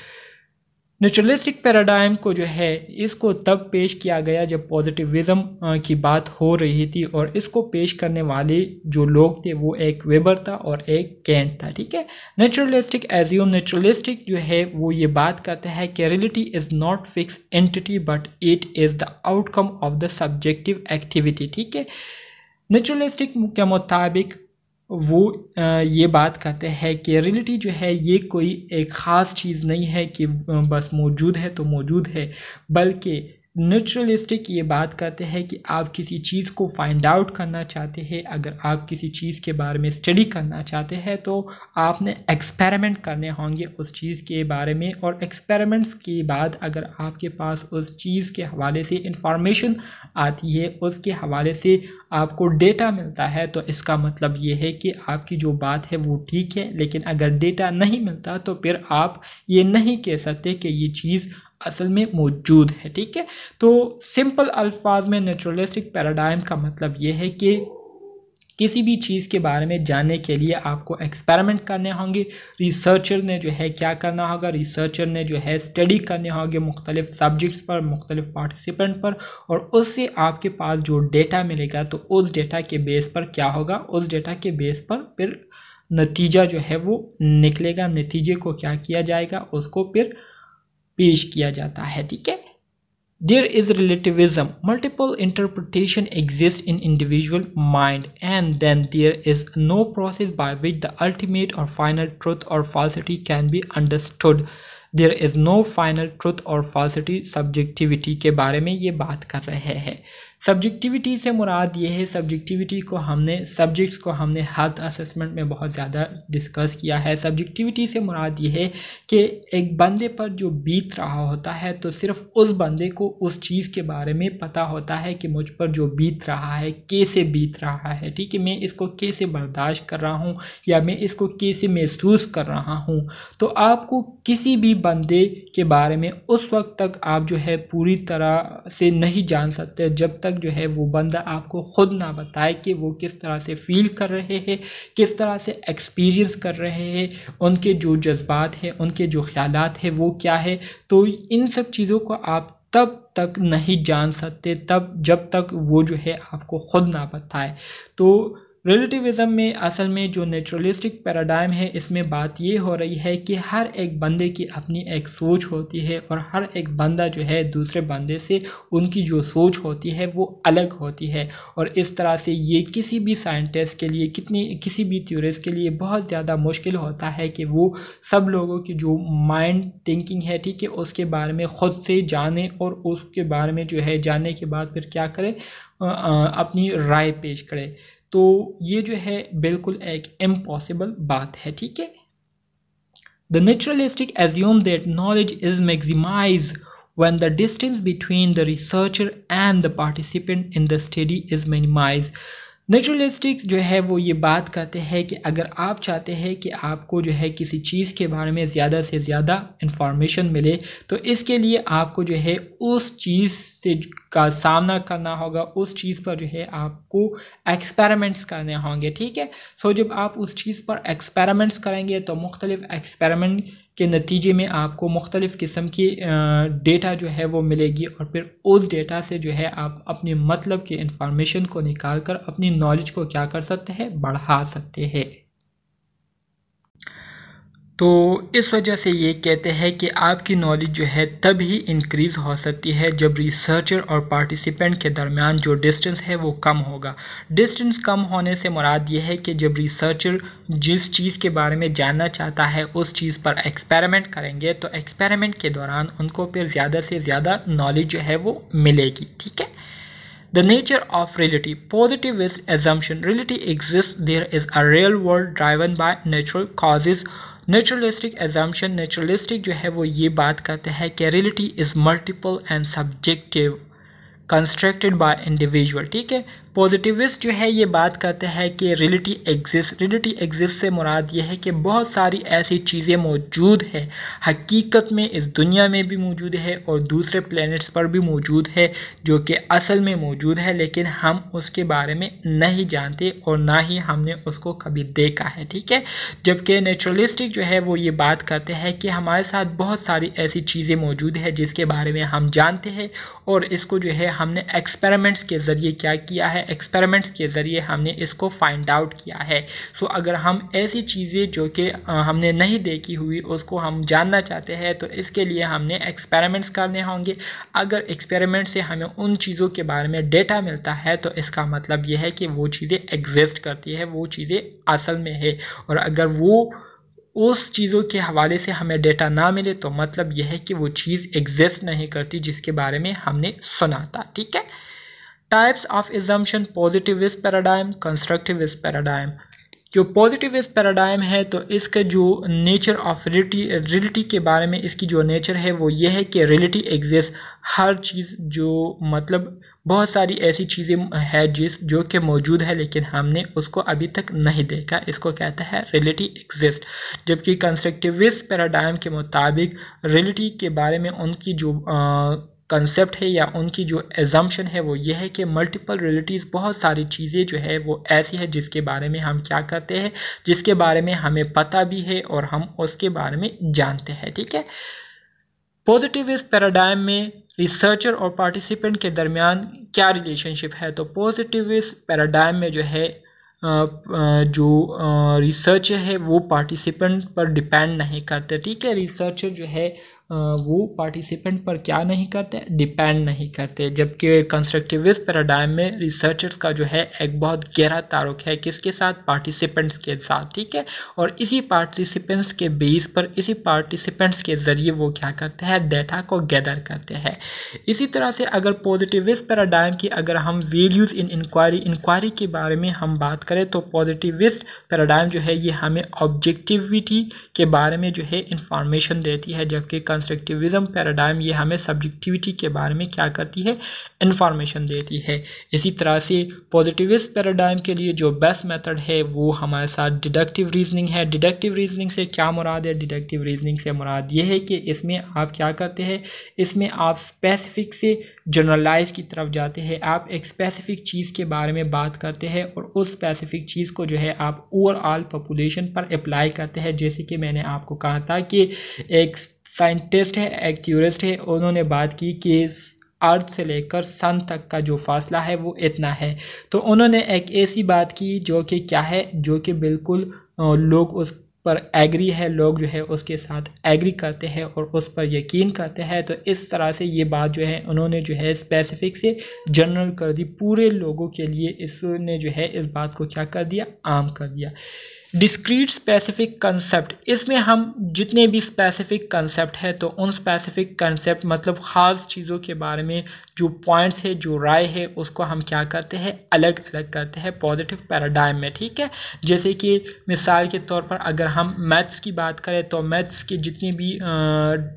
naturalistic paradigm को जो है इसको तब पेश किया गया जब पॉजिटिविज़्म की बात हो रही थी और इसको पेश करने वाले जो लोग थे वो एक वेबर था और एक कैंट था ठीक है नेचुरलिस्टिक एज्यूम नेचुरलिस्टिक जो है वो ये बात करते हैं कि reality is not fix entity but it is the outcome of the subjective activity ठीक है नेचुरलिस्टिक के मुताबिक वो ये बात कहते हैं कि रियलिटी जो है ये कोई एक ख़ास चीज़ नहीं है कि बस मौजूद है तो मौजूद है बल्कि नेचुरलिस्टिक ये बात करते हैं कि आप किसी चीज़ को फाइंड आउट करना चाहते हैं अगर आप किसी चीज़ के बारे में स्टडी करना चाहते हैं तो आपने एक्सपेरिमेंट करने होंगे उस चीज़ के बारे में और एक्सपेरिमेंट्स के बाद अगर आपके पास उस चीज़ के हवाले से इंफॉर्मेशन आती है उसके हवाले से आपको डेटा मिलता है तो इसका मतलब ये है कि आपकी जो बात है वो ठीक है लेकिन अगर डेटा नहीं मिलता तो फिर आप ये नहीं कह सकते कि ये चीज़ असल में मौजूद है ठीक है तो सिंपल अल्फाज में नेचुरलिस्टिक पैराडाइम का मतलब ये है कि किसी भी चीज़ के बारे में जानने के लिए आपको एक्सपेरिमेंट करने होंगे रिसर्चर ने जो है क्या करना होगा रिसर्चर ने जो है स्टडी करने होंगे मुख्तलिफ सब्जेक्ट्स पर मुख्तलिफ पार्टिसिपेंट पर और उससे आपके पास जो डेटा मिलेगा तो उस डेटा के बेस पर क्या होगा उस डेटा के बेस पर फिर नतीजा जो है वो निकलेगा नतीजे को क्या किया जाएगा उसको फिर पेश किया जाता है ठीक है there is relativism multiple interpretation exist in individual mind and then there is no process by which the ultimate or final truth or falsity can be understood there is no final truth or falsity subjectivity के बारे में ये बात कर रहे हैं subjectivity से मुराद ये है सब्जेक्टिविटी को हमने सब्जेक्ट्स को हमने हेल्थ असेसमेंट में बहुत ज़्यादा डिस्कस किया है सब्जेक्टिविटी से मुराद ये है कि एक बंदे पर जो बीत रहा होता है तो सिर्फ उस बंदे को उस चीज़ के बारे में पता होता है कि मुझ पर जो बीत रहा है कैसे बीत रहा है ठीक है मैं इसको कैसे बर्दाश्त कर रहा हूँ या मैं इसको कैसे महसूस कर रहा हूँ तो आपको किसी भी बंदे के बारे में उस वक्त तक आप जो है पूरी तरह से नहीं जान सकते जब तक तक जो है वो बंदा आपको ख़ुद ना बताए कि वो किस तरह से फ़ील कर रहे हैं किस तरह से एक्सपीरियंस कर रहे हैं उनके जो जज्बात हैं उनके जो ख्याल हैं वो क्या है तो इन सब चीज़ों को आप तब तक नहीं जान सकते तब जब तक वो जो है आपको ख़ुद ना बताए तो रिलेटिविज़म में असल में जो नेचुरलिस्टिक पैराडाइम है इसमें बात ये हो रही है कि हर एक बंदे की अपनी एक सोच होती है और हर एक बंदा जो है दूसरे बंदे से उनकी जो सोच होती है वो अलग होती है और इस तरह से ये किसी भी साइंटिस्ट के लिए कितनी किसी भी थ्योरिस्ट के लिए बहुत ज़्यादा मुश्किल होता है कि वो सब लोगों की जो माइंड थिंकिंग है ठीक है उसके बारे में ख़ुद से जाने और उसके बारे में जो है जानने के बाद फिर क्या करें अपनी राय पेश करें तो ये जो है बिल्कुल एक इम्पॉसिबल बात है ठीक है the naturalistic assume that knowledge is maximize when the distance between the researcher and the participant in the study is minimized naturalistic जो है वो ये बात करते हैं कि अगर आप चाहते हैं कि आपको जो है किसी चीज़ के बारे में ज़्यादा से ज़्यादा इंफॉर्मेशन मिले तो इसके लिए आपको जो है उस चीज़ से का सामना करना होगा उस चीज़ पर जो है आपको एक्सपेरिमेंट्स करने होंगे ठीक है सो जब आप उस चीज़ पर एक्सपेरिमेंट्स करेंगे तो मुख्तलिफ एक्सपेरिमेंट के नतीजे में आपको मुख्तलिफ़ किस्म की डेटा जो है वो मिलेगी और फिर उस डेटा से जो है आप अपने मतलब के इंफॉर्मेशन को निकाल कर अपनी नॉलेज को क्या कर सकते हैं बढ़ा सकते हैं तो इस वजह से ये कहते हैं कि आपकी नॉलेज जो है तभी इंक्रीज़ हो सकती है जब रिसर्चर और पार्टिसिपेंट के दरमियान जो डिस्टेंस है वो कम होगा डिस्टेंस कम होने से मुराद ये है कि जब रिसर्चर जिस चीज़ के बारे में जानना चाहता है उस चीज़ पर एक्सपेरिमेंट करेंगे तो एक्सपेरिमेंट के दौरान उनको फिर ज़्यादा से ज़्यादा नॉलेज जो है वो मिलेगी ठीक है The nature of reality. विज assumption. Reality exists. There is a real world driven by natural causes naturalistic assumption naturalistic जो है वो ये बात करते हैं कि reality is multiple and subjective constructed by individual ठीक है पॉजिटिविस्ट जो है ये बात करते हैं कि रियलिटी एग्जिस्ट रियलिटी एग्जिस्ट से मुराद ये है कि बहुत सारी ऐसी चीज़ें मौजूद है हकीकत में इस दुनिया में भी मौजूद है और दूसरे प्लैनेट्स पर भी मौजूद है जो कि असल में मौजूद है लेकिन हम उसके बारे में नहीं जानते और ना ही हमने उसको कभी देखा है ठीक है जबकि नेचुरलिस्टिक जो है वो ये बात करते हैं कि हमारे साथ बहुत सारी ऐसी चीज़ें मौजूद है जिसके बारे में हम जानते हैं और इसको जो है हमने एक्सपेरिमेंट्स के ज़रिए क्या किया है एक्सपेरिमेंट्स के ज़रिए हमने इसको फाइंड आउट किया है सो so, अगर हम ऐसी चीज़ें जो कि हमने नहीं देखी हुई उसको हम जानना चाहते हैं तो इसके लिए हमने एक्सपेरिमेंट्स करने होंगे अगर एक्सपेरिमेंट से हमें उन चीज़ों के बारे में डेटा मिलता है तो इसका मतलब यह है कि वो चीज़ें एग्जिस्ट करती है वो चीज़ें असल में है और अगर वो उस चीज़ों के हवाले से हमें डेटा ना मिले तो मतलब यह है कि वो चीज़ एग्जिस्ट नहीं करती जिसके बारे में हमने सुना था ठीक है types of assumption positivist paradigm constructivist paradigm जो पॉजिटिविस्ट पैराडाइम है तो इसका जो नेचर ऑफ रिलिटी रिलिटी के बारे में इसकी जो नेचर है वो ये है कि रिलिटी एग्जिस्ट हर चीज़ जो मतलब बहुत सारी ऐसी चीज़ें है जिस जो कि मौजूद है लेकिन हमने उसको अभी तक नहीं देखा इसको कहता है रिलिटी एग्जिस्ट जबकि कंस्ट्रक्टिविस्ट पैराडाइम के मुताबिक रिलिटी के बारे में उनकी जो आ, कंसेप्ट है या उनकी जो एजम्पन है वो ये है कि मल्टीपल रिलेटिव्स बहुत सारी चीज़ें जो है वो ऐसी है जिसके बारे में हम क्या करते हैं जिसके बारे में हमें पता भी है और हम उसके बारे में जानते हैं ठीक है इस पैराडाइम में रिसर्चर और पार्टिसिपेंट के दरमियान क्या रिलेशनशिप है तो इस पैराडाइम में जो है जो रिसर्चर है वो पार्टिसिपेंट पर डिपेंड नहीं करते ठीक है रिसर्चर जो है वो पार्टिसिपेंट पर क्या नहीं करते डिपेंड नहीं करते जबकि कंस्ट्रक्टिविस्ट पैराडाइम में रिसर्चर्स का जो है एक बहुत गहरा तारुक है किसके साथ पार्टिसिपेंट्स के साथ ठीक है और इसी पार्टिसिपेंट्स के बेस पर इसी पार्टिसिपेंट्स के ज़रिए वो क्या करते हैं डेटा को गैदर करते हैं इसी तरह से अगर पॉजिटिविस्ट पैराडाइम की अगर हम वैल्यूज़ इन इंक्वायरी इंक्वायरी के बारे में हम बात करें तो पॉजिटिविस्ट पैराडाइम जो है ये हमें ऑब्जेक्टिविटी के बारे में जो है इंफॉर्मेशन देती है जबकि कंस्ट्रक्टिविज्म पैराडाइम ये हमें सब्जेक्टिविटी के बारे में क्या करती है इन्फॉर्मेशन देती है इसी तरह से पॉजिटिविस्ट पैराडाइम के लिए जो बेस्ट मेथड है वो हमारे साथ डिडक्टिव रीजनिंग है डिडक्टिव रीजनिंग से क्या मुराद है डिडक्टिव रीजनिंग से मुराद ये है कि इसमें आप क्या करते हैं इसमें आप स्पेसिफिक से जनरलाइज की तरफ जाते हैं आप एक स्पेसिफिक चीज़ के बारे में बात करते हैं और उस स्पेसिफिक चीज़ को जो है आप ओवरऑल पॉपुलेशन पर अप्लाई करते हैं जैसे कि मैंने आपको कहा था कि एक साइंटिस्ट है एक्यूरेस्ट है उन्होंने बात की कि अर्थ से लेकर सन तक का जो फासला है वो इतना है तो उन्होंने एक ऐसी बात की जो कि क्या है जो कि बिल्कुल लोग उस पर एग्री है लोग जो है उसके साथ एग्री करते हैं और उस पर यकीन करते हैं तो इस तरह से ये बात जो है उन्होंने जो है स्पेसिफिक से जनरल कर दी पूरे लोगों के लिए इसने जो है इस बात को क्या कर दिया आम कर दिया डिस्क्रीट स्पेसिफिक कंसेप्ट इसमें हम जितने भी स्पेसिफिक कंसेप्ट है तो उन स्पेसिफिक कंसेप्ट मतलब ख़ास चीज़ों के बारे में जो पॉइंट्स है जो राय है उसको हम क्या करते हैं अलग अलग करते हैं पॉजिटिव पैराडाइम में ठीक है जैसे कि मिसाल के तौर पर अगर हम मैथ्स की बात करें तो मैथ्स की जितनी भी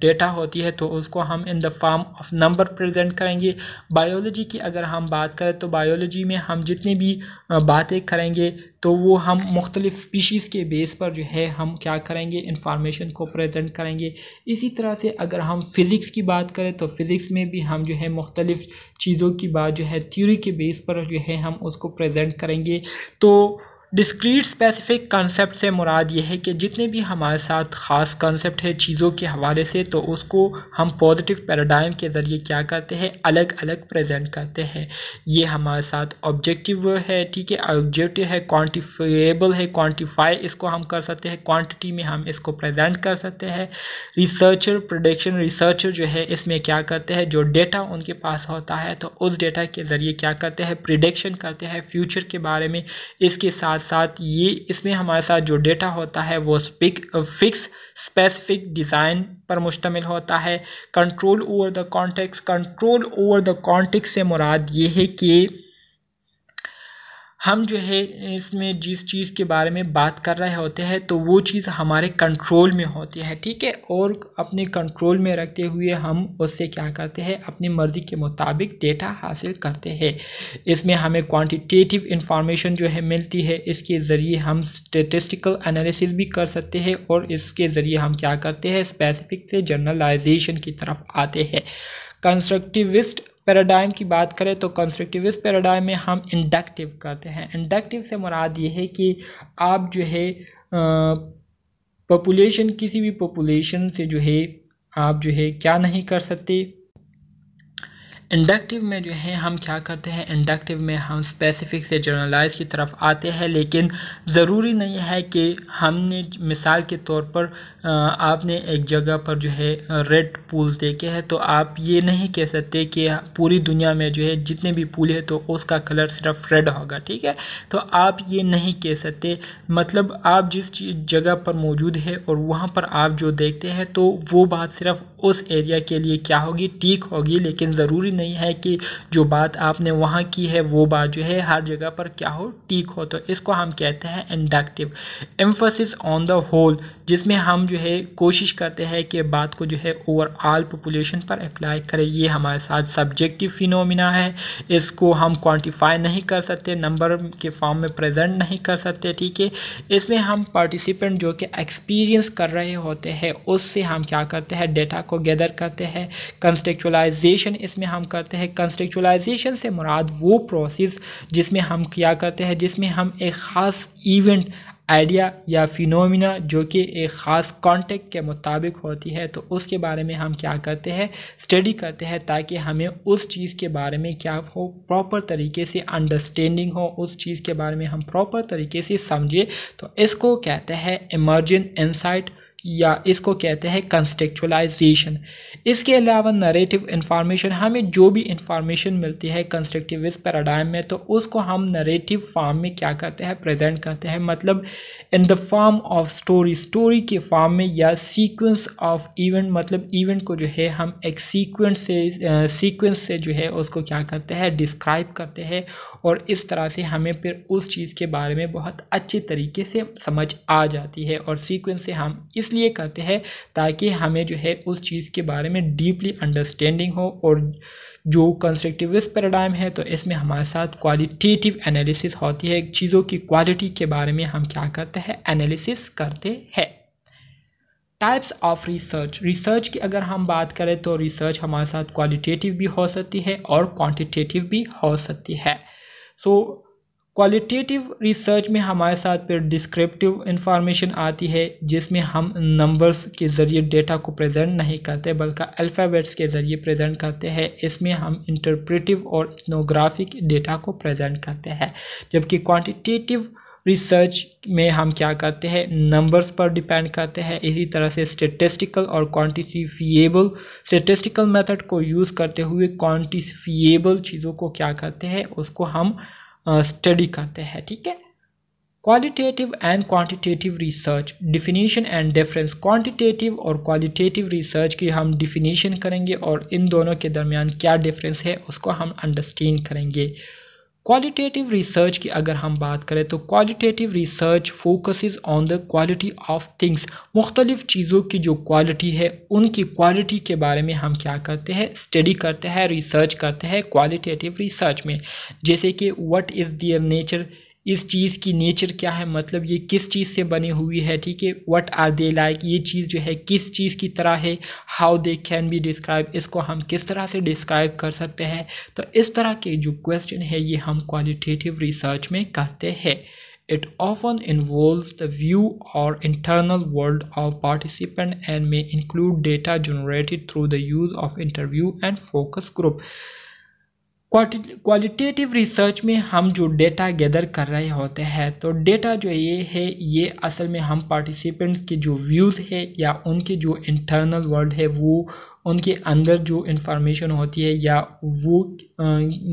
डेटा होती है तो उसको हम in the form of number present करेंगे बायोलॉजी की अगर हम बात करें तो बायोलॉजी में हम जितनी भी बातें करेंगे तो वो हम मुख्तलिफ़ स्पीशीज़ के बेस पर जो है हम क्या करेंगे इंफॉर्मेशन को प्रेजेंट करेंगे इसी तरह से अगर हम फ़िज़िक्स की बात करें तो फ़िज़िक्स में भी हम जो है मुख्तलिफ़ चीज़ों की बात जो है थ्योरी के बेस पर जो है हम उसको प्रेजेंट करेंगे तो डिस्क्रीट स्पेसिफिक कॉन्सेप्ट से मुराद ये है कि जितने भी हमारे साथ ख़ास कॉन्सेप्ट है चीज़ों के हवाले से तो उसको हम पॉजिटिव पैराडाइम के ज़रिए क्या करते हैं अलग अलग प्रेजेंट करते हैं ये हमारे साथ ऑब्जेक्टिव है ठीक है ऑब्जेक्टिव है क्वान्टिफेबल है क्वान्टिफाई इसको हम कर सकते हैं क्वान्टिटी में हम इसको प्रजेंट कर सकते हैं रिसर्चर प्रोडक्शन रिसर्चर जो है इसमें क्या करते हैं जो डेटा उनके पास होता है तो उस डेटा के ज़रिए क्या करते हैं प्रिडिक्शन करते हैं फ्यूचर के बारे में इसके साथ साथ ये इसमें हमारे साथ जो डेटा होता है वो स्पिक फिक्स स्पेसिफिक डिज़ाइन पर मुश्तमिल होता है control over the context control over the context से मुराद ये है कि हम जो है इसमें जिस चीज़ के बारे में बात कर रहे होते हैं तो वो चीज़ हमारे कंट्रोल में होती है ठीक है और अपने कंट्रोल में रखते हुए हम उससे क्या करते हैं अपनी मर्ज़ी के मुताबिक डेटा हासिल करते हैं इसमें हमें क्वांटिटेटिव इंफॉर्मेशन जो है मिलती है इसके ज़रिए हम स्टेटिस्टिकल एनालिसिस भी कर सकते हैं और इसके ज़रिए हम क्या करते हैं स्पेसिफिक से जर्नलाइजेशन की तरफ आते हैं कंस्ट्रक्टिविस्ट पैराडाइम की बात करें तो कंस्ट्रक्टिविस्ट पैराडाइम में हम इंडक्टिव करते हैं इंडक्टिव से मुराद ये है कि आप जो है पॉपुलेशन किसी भी पॉपुलेशन से जो है आप जो है क्या नहीं कर सकते इंडक्टिव में जो है हम क्या करते हैं इंडक्टिव में हम स्पेसिफिक से जर्नलाइज की तरफ आते हैं लेकिन ज़रूरी नहीं है कि हमने मिसाल के तौर पर आपने एक जगह पर जो है रेड पूल्स देखे हैं तो आप ये नहीं कह सकते कि पूरी दुनिया में जो है जितने भी पूल है तो उसका कलर सिर्फ रेड होगा ठीक है तो आप ये नहीं कह सकते मतलब आप जिस जगह पर मौजूद है और वहाँ पर आप जो देखते हैं तो वो बात सिर्फ उस एरिया के लिए क्या होगी ठीक होगी लेकिन ज़रूरी नहीं है कि जो बात आपने वहाँ की है वो बात जो है हर जगह पर क्या हो ठीक हो तो इसको हम कहते हैं inductive emphasis on the whole जिसमें हम जो है कोशिश करते हैं कि बात को जो है ओवरऑल पॉपुलेशन पर अप्लाई करें ये हमारे साथ सब्जेक्टिव फिनोमिना है इसको हम क्वांटिफाई नहीं कर सकते नंबर के फॉर्म में प्रेजेंट नहीं कर सकते ठीक है इसमें हम पार्टिसिपेंट जो कि एक्सपीरियंस कर रहे होते हैं उससे हम क्या करते हैं डेटा को गैदर करते हैं कंस्ट्रक्चुलाइजेशन इसमें हम करते हैं कंस्ट्रक्चुलाइजेशन से मुराद वो प्रोसेस जिसमें हम क्या करते हैं जिसमें हम एक ख़ास इवेंट आइडिया या फिनोमिना जो कि एक ख़ास कॉन्टेक्ट के मुताबिक होती है तो उसके बारे में हम क्या करते हैं स्टडी करते हैं ताकि हमें उस चीज़ के बारे में क्या हो प्रॉपर तरीके से अंडरस्टैंडिंग हो उस चीज़ के बारे में हम प्रॉपर तरीके से समझे तो इसको कहते हैं इमर्जेंट इंसाइट या इसको कहते हैं कंस्ट्रक्चुलाइजेशन इसके अलावा नरेटिव इन्फॉर्मेशन हमें जो भी इंफॉर्मेशन मिलती है कंस्ट्रक्टिविस्ट पैराडाइम में तो उसको हम नरेटिव फॉर्म में क्या करते हैं प्रेजेंट करते हैं मतलब in the form of story story के फॉर्म में या सीक्वेंस ऑफ इवेंट मतलब इवेंट को जो है हम एक सीक्वेंस से सीक्वेंस से जो है उसको क्या करते हैं डिस्क्राइब करते हैं और इस तरह से हमें फिर उस चीज़ के बारे में बहुत अच्छे तरीके से समझ आ जाती है और सीक्वेंस से हम इस इसलिए करते हैं ताकि हमें जो है उस चीज़ के बारे में डीपली अंडरस्टैंडिंग हो और जो कंस्ट्रक्टिविस्ट पैराडाइम है तो इसमें हमारे साथ क्वालिटेटिव एनालिसिस होती है चीज़ों की क्वालिटी के बारे में हम क्या करते हैं एनालिसिस करते हैं टाइप्स ऑफ रिसर्च रिसर्च की अगर हम बात करें तो रिसर्च हमारे साथ क्वालिटेटिव भी हो सकती है और क्वांटिटेटिव भी हो सकती है सो so, क्वालिटेटिव रिसर्च में हमारे साथ फिर डिस्क्रिप्टिव इंफॉर्मेशन आती है जिसमें हम नंबर्स के ज़रिए डेटा को प्रेजेंट नहीं करते बल्कि अल्फ़ाबेट्स के ज़रिए प्रेजेंट करते हैं इसमें हम इंटरप्रेटिव और इथनोग्राफिक डेटा को प्रेजेंट करते हैं जबकि क्वांटिटेटिव रिसर्च में हम क्या करते हैं नंबर्स पर डिपेंड करते हैं इसी तरह से statistical or quantifiable statistical method को यूज़ करते हुए क्वांटिफिएबल चीज़ों को क्या करते हैं उसको हम स्टडी करते हैं ठीक है qualitative and quantitative research definition and difference quantitative और क्वालिटेटिव रिसर्च की हम डिफिनीशन करेंगे और इन दोनों के दरमियान क्या डिफरेंस है उसको हम अंडरस्टैंड करेंगे क्वालिटेटिव रिसर्च की अगर हम बात करें तो qualitative research focuses on the quality of things मुख्तलिफ़ चीज़ों की जो क्वालिटी है उनकी क्वालिटी के बारे में हम क्या करते हैं स्टडी करते हैं रिसर्च करते हैं क्वालिटेटिव रिसर्च में जैसे कि व्हाट इज़ दियर नेचर इस चीज़ की नेचर क्या है मतलब ये किस चीज़ से बनी हुई है ठीक है व्हाट आर दे लाइक ये चीज़ जो है किस चीज़ की तरह है how they can be describe इसको हम किस तरह से डिस्क्राइब कर सकते हैं तो इस तरह के जो क्वेश्चन है ये हम क्वालिटेटिव रिसर्च में करते हैं it often involve the view or internal world of participant and may include data generated through the use of interview and focus group qualitative research में हम जो डेटा गैदर कर रहे होते हैं तो डेटा जो ये है ये असल में हम पार्टिसिपेंट्स के जो व्यूज़ है या उनके जो इंटरनल वर्ल्ड है वो उनके अंदर जो इन्फॉर्मेशन होती है या वो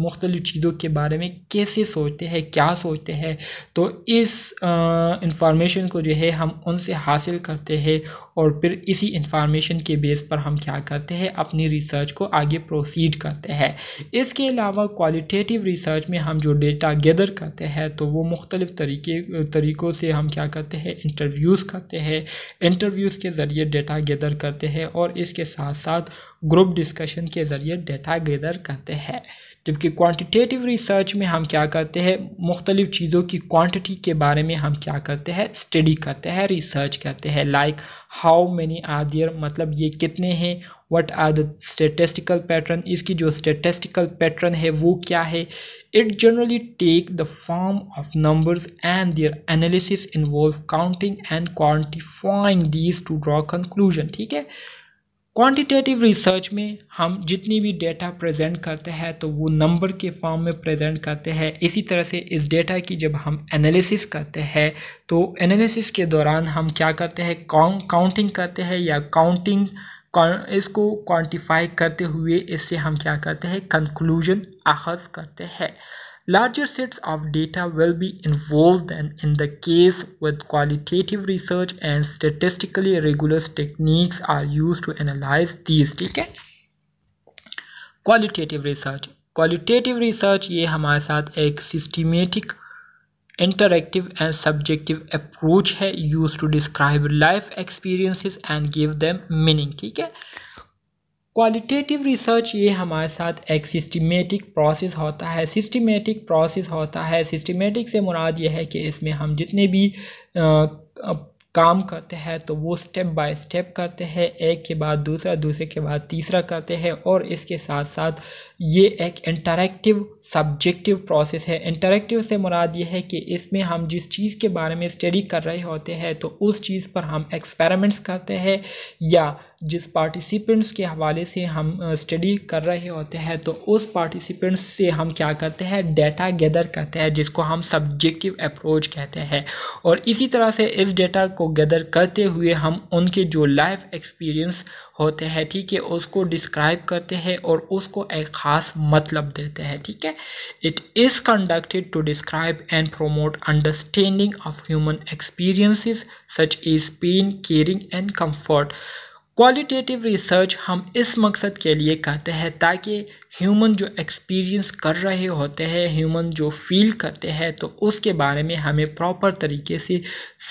मुख्तलिफ़ चीज़ों के बारे में कैसे सोचते हैं क्या सोचते हैं तो इस इंफॉर्मेशन को जो है हम उनसे हासिल करते हैं और फिर इसी इंफॉर्मेशन के बेस पर हम क्या करते हैं अपनी रिसर्च को आगे प्रोसीड करते हैं इसके अलावा क्वालिटेटिव रिसर्च में हम जो डेटा गदर करते हैं तो वो मुख्तलिफ़ तरीके तरीक़ों से हम क्या करते हैं इंटरव्यूज़ करते हैं इंटरव्यूज़ के ज़रिए डेटा गदर करते हैं और इसके साथ साथ साथ ग्रुप डिस्कशन के ज़रिए डेटा गैदर करते हैं जबकि क्वांटिटेटिव रिसर्च में हम क्या करते हैं मुख्तलिफ़ चीज़ों की क्वांटिटी के बारे में हम क्या करते हैं स्टडी करते हैं रिसर्च करते हैं like how many are there मतलब ये कितने हैं what are the statistical pattern इसकी जो स्टेटिस्टिकल पैटर्न है वो क्या है it generally take the form of numbers and their analysis involve counting and quantifying these to draw conclusion ठीक है क्वांटिटेटिव रिसर्च में हम जितनी भी डेटा प्रेजेंट करते हैं तो वो नंबर के फॉर्म में प्रेजेंट करते हैं इसी तरह से इस डेटा की जब हम एनालिसिस करते हैं तो एनालिसिस के दौरान हम क्या करते हैं काउंटिंग करते हैं या काउंटिंग इसको क्वांटिफाई करते हुए इससे हम क्या करते हैं कंक्लूजन आखज करते हैं Larger sets of data will be involved than in the case with qualitative research and statistically rigorous techniques are used to analyze these ठीक Qualitative research. Qualitative research. Research ये हमारे systematic, interactive and subjective approach है used to describe life experiences and give them meaning Okay? Qualitative research ये हमारे साथ एक systematic process होता है सिस्टमेटिक प्रोसेस होता है सिस्टमेटिक से मुराद यह है कि इसमें हम जितने भी आ, आ, काम करते हैं तो वो स्टेप बाय स्टेप करते हैं एक के बाद दूसरा दूसरे के बाद तीसरा करते हैं और इसके साथ साथ ये एक इंटरेक्टिव सब्जेक्टिव प्रोसेस है इंटरेक्टिव से मुराद ये है कि इसमें हम जिस चीज़ के बारे में स्टडी कर रहे होते हैं तो उस चीज़ पर हम एक्सपेरिमेंट्स करते हैं या जिस पार्टिसिपेंट्स के हवाले से हम स्टडी कर रहे होते हैं तो उस पार्टिसिपेंट्स से हम क्या करते हैं डेटा गैदर करते हैं जिसको हम सब्जेक्टिव अप्रोच कहते हैं और इसी तरह से इस डेटा को गैदर करते हुए हम उनके जो लाइफ एक्सपीरियंस होते हैं ठीक है उसको डिस्क्राइब करते हैं और उसको एक ख़ास मतलब देते हैं ठीक है it is conducted to describe and promote understanding of human experiences such as pain caring and comfort qualitative research हम इस मकसद के लिए करते हैं ताकि ह्यूमन जो एक्सपीरियंस कर रहे होते हैं ह्यूमन जो फील करते हैं तो उसके बारे में हमें प्रॉपर तरीके से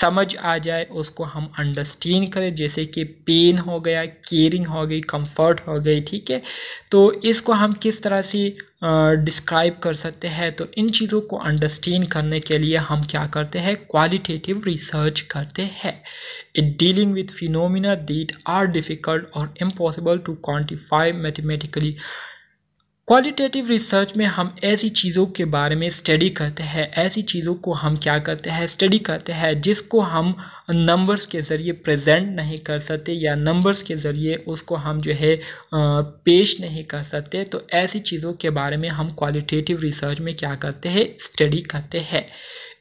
समझ आ जाए उसको हम अंडरस्टैंड करें जैसे कि पेन हो गया केयरिंग हो गई कंफर्ट हो गई ठीक है तो इसको हम किस तरह से डिस्क्राइब कर सकते हैं तो इन चीज़ों को अंडरस्टैंड करने के लिए हम क्या करते हैं क्वालिटेटिव रिसर्च करते हैं it dealing with phenomena that are difficult or impossible to quantify mathematically qualitative research में हम ऐसी चीज़ों के बारे में स्टडी करते हैं ऐसी चीज़ों को हम क्या करते हैं स्टडी करते हैं जिसको हम नंबर्स के ज़रिए प्रेजेंट नहीं कर सकते या नंबर्स के ज़रिए उसको हम जो है पेश नहीं कर सकते तो ऐसी चीज़ों के बारे में हम क्वालिटेटिव रिसर्च में क्या करते हैं स्टडी करते हैं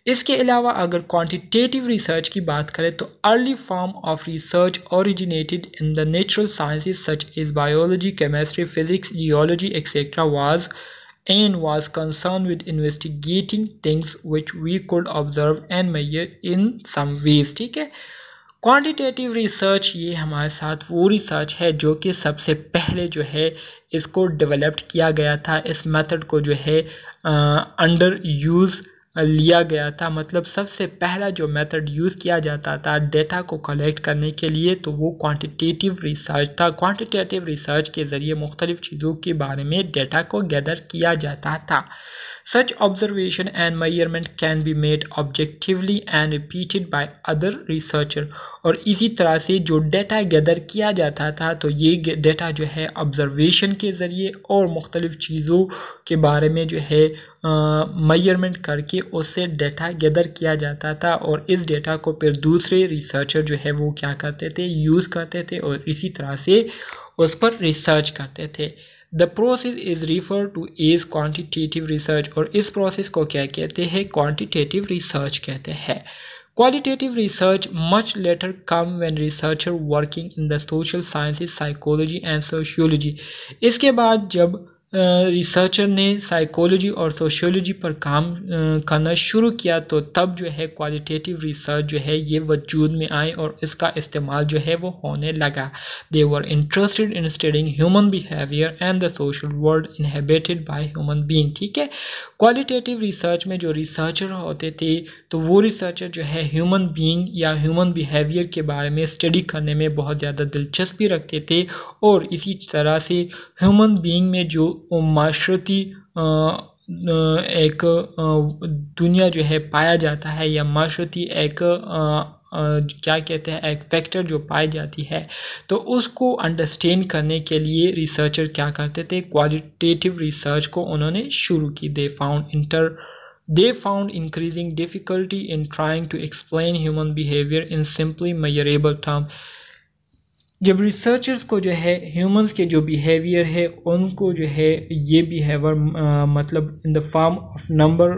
इसके अलावा अगर क्वांटिटेटिव रिसर्च की बात करें तो early form of research originated in the natural sciences such as biology chemistry physics geology etcetera was and was concern with investigating things which we could observe and measure in some ways ठीक है quantitative research ये हमारे साथ वो research है जो कि सबसे पहले जो है इसको डेवलप्ड किया गया था इस मेथड को जो है अंडर यूज़ लिया गया था मतलब सबसे पहला जो मेथड यूज़ किया जाता था डेटा को कलेक्ट करने के लिए तो वो क्वांटिटेटिव रिसर्च था क्वांटिटेटिव रिसर्च के ज़रिए मुख्तलिफ़ चीज़ों के बारे में डेटा को गैदर किया जाता था such observation and measurement can be made objectively and repeated by other researcher और इसी तरह से जो डेटा गैदर किया जाता था तो ये डेटा जो है ऑब्जर्वेशन के ज़रिए और मुख्तलिफ़ चीज़ों के बारे में जो है मयरमेंट करके उससे डेटा गैदर किया जाता था और इस डेटा को फिर दूसरे रिसर्चर जो है वो क्या करते थे यूज़ करते थे और इसी तरह से उस पर रिसर्च करते थे the process is refer to as quantitative research और इस प्रोसेस को क्या कहते हैं क्वान्टिटेटिव रिसर्च कहते हैं qualitative research much later come when researcher working in the social sciences psychology and sociology इसके बाद जब रिसर्चर ने साइकोलॉजी और सोशियोलॉजी पर काम करना शुरू किया तो तब जो है क्वालिटेटिव रिसर्च जो है ये वजूद में आए और इसका इस्तेमाल जो है वो होने लगा they were interested in studying human behaviour and the social world inhabited by human being ठीक है क्वालिटेटिव रिसर्च में जो रिसर्चर होते थे तो वो रिसर्चर जो है ह्यूमन बींग या ह्यूमन बिहेवियर के बारे में स्टडी करने में बहुत ज़्यादा दिलचस्पी रखते थे और इसी तरह से ह्यूमन बींग में जो माशरती एक दुनिया जो है पाया जाता है या माशरती एक क्या कहते हैं एक फैक्टर जो पाई जाती है तो उसको अंडरस्टैंड करने के लिए रिसर्चर क्या करते थे क्वालिटेटिव रिसर्च को उन्होंने शुरू की they found inter they found increasing difficulty in trying to explain human behaviour in simply measurable term जब रिसर्चर्स को जो है ह्यूमंस के जो बिहेवियर है उनको जो है ये बिहेवियर मतलब in the form of number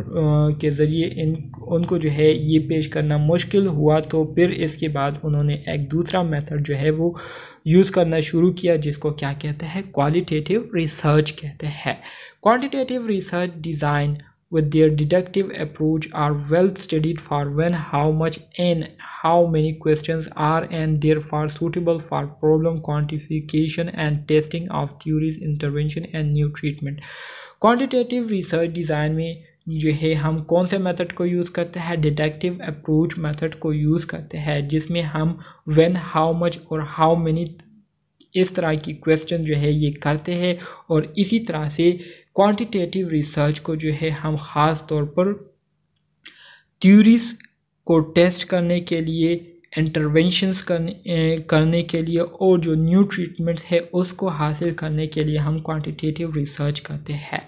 के ज़रिए इन उनको जो है ये पेश करना मुश्किल हुआ तो फिर इसके बाद उन्होंने एक दूसरा मेथड जो है वो यूज़ करना शुरू किया जिसको क्या कहते हैं क्वालिटेटिव रिसर्च कहते हैं quantitative research design with their deductive approach are well studied for when how much and how many questions are and therefore suitable for problem quantification and testing of theories intervention and new treatment quantitative research design में जो है हम कौन से method को use करते हैं detective approach method को यूज़ करते हैं जिसमें हम when how much or how many इस तरह की क्वेश्चन जो है ये करते हैं और इसी तरह से क्वांटिटेटिव रिसर्च को जो है हम ख़ास तौर पर थ्यूरीज को टेस्ट करने के लिए इंटरवेंशंस करने करने के लिए और जो न्यू ट्रीटमेंट्स है उसको हासिल करने के लिए हम क्वांटिटेटिव रिसर्च करते हैं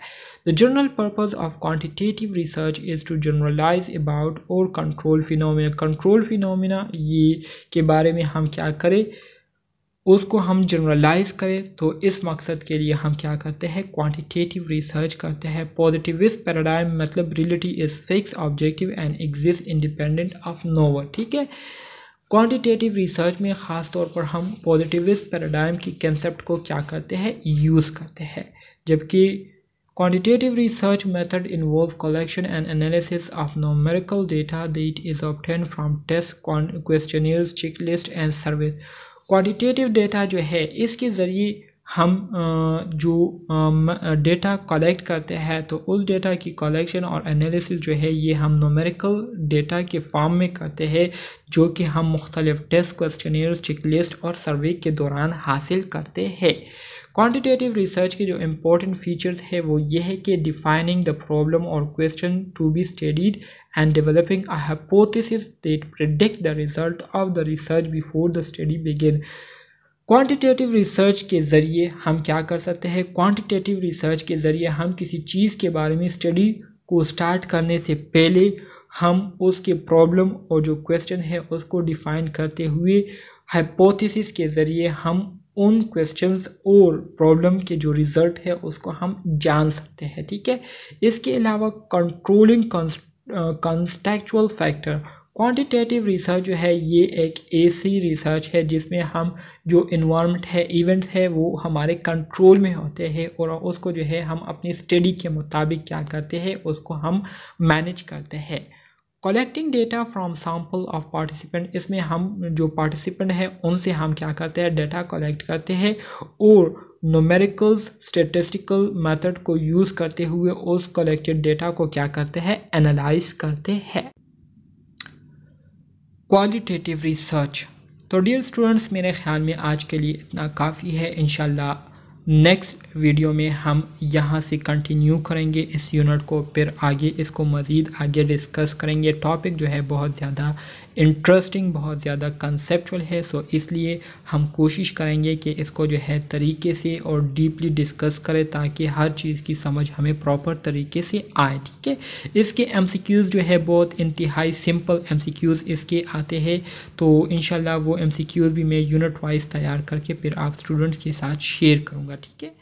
the general purpose of quantitative research is to generalize about or control phenomena control phenomena ये के बारे में हम क्या करें उसको हम जनरलाइज करें तो इस मकसद के लिए हम क्या करते हैं क्वांटिटेटिव रिसर्च करते हैं पॉजिटिविस्ट पैराडाइम मतलब reality is fix objective and exist independent of knower ठीक है क्वांटिटेटिव रिसर्च में ख़ास तौर पर हम पॉजिटिविस्ट पैराडाइम की कंसेप्ट को क्या करते हैं यूज़ करते हैं जबकि research method involve collection and analysis of numerical data data is is obtained test tests, checklist and survey qualitative data जो है इसके ज़रिए हम जो डेटा कलेक्ट करते हैं तो उस डेटा की कलेक्शन और एनालिसिस जो है ये हम नोमेरिकल डेटा के फॉर्म में करते हैं जो कि हम मुख्तलिफ टेस्ट क्वेश्चन चेक लिस्ट और सर्वे के दौरान हासिल करते हैं क्वांटिटेटिव रिसर्च के जो इम्पोर्टेंट फीचर्स है वो ये है कि defining the problem or question to be studied and developing a hypothesis that predict the result of the research before the study begin quantitative research के ज़रिए हम क्या कर सकते हैं क्वांटिटेटिव रिसर्च के ज़रिए हम किसी चीज़ के बारे में स्टडी को स्टार्ट करने से पहले हम उसके प्रॉब्लम और जो क्वेश्चन है उसको डिफाइन करते हुए हाइपोथेसिस के ज़रिए हम उन क्वेश्चंस और प्रॉब्लम के जो रिज़ल्ट है उसको हम जान सकते हैं ठीक है इसके अलावा controlling contextual factor quantitative research जो है ये एक ऐसी रिसर्च है जिसमें हम जो इन्वामेंट है इवेंट है वो हमारे कंट्रोल में होते हैं और उसको जो है हम अपनी स्टडी के मुताबिक क्या करते हैं उसको हम मैनेज करते हैं collecting data from sample of participant इसमें हम जो पार्टिसिपेंट हैं उनसे हम क्या करते हैं डेटा कलेक्ट करते हैं और नोमेरिकल्स स्टेटिस्टिकल मेथड को यूज़ करते हुए उस कलेक्टेड डेटा को क्या करते हैं एनालाइज करते हैं क्वालिटेटिव रिसर्च तो डियर स्टूडेंट्स मेरे ख्याल में आज के लिए इतना काफ़ी है इनशाला नेक्स्ट वीडियो में हम यहाँ से कंटिन्यू करेंगे इस यूनिट को फिर आगे इसको मज़ीद आगे डिस्कस करेंगे टॉपिक जो है बहुत ज़्यादा इंटरेस्टिंग बहुत ज़्यादा कंसेप्चुअल है सो इसलिए हम कोशिश करेंगे कि इसको जो है तरीके से और डीपली डिस्कस करें ताकि हर चीज़ की समझ हमें प्रॉपर तरीके से आए ठीक है इसके एम जो है बहुत इंतहाई सिंपल एम इसके आते हैं तो इन वो एम भी मैं यूनिट वाइज तैयार करके फिर आप स्टूडेंट्स के साथ शेयर करूँगा ठीक है